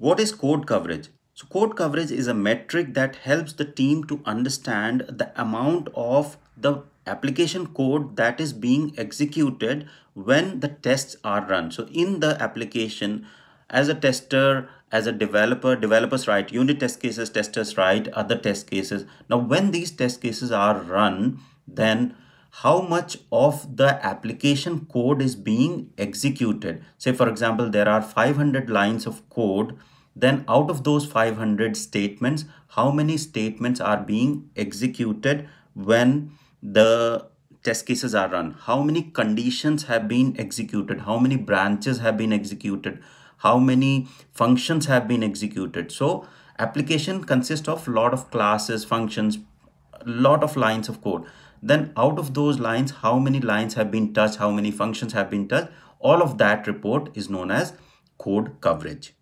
What is code coverage? So code coverage is a metric that helps the team to understand the amount of the application code that is being executed when the tests are run. So in the application, as a tester, as a developer, developers write unit test cases, testers write other test cases. Now when these test cases are run, then how much of the application code is being executed. Say for example, there are 500 lines of code, then out of those 500 statements, how many statements are being executed when the test cases are run? How many conditions have been executed? How many branches have been executed? How many functions have been executed? So application consists of lot of classes, functions, lot of lines of code then out of those lines how many lines have been touched how many functions have been touched all of that report is known as code coverage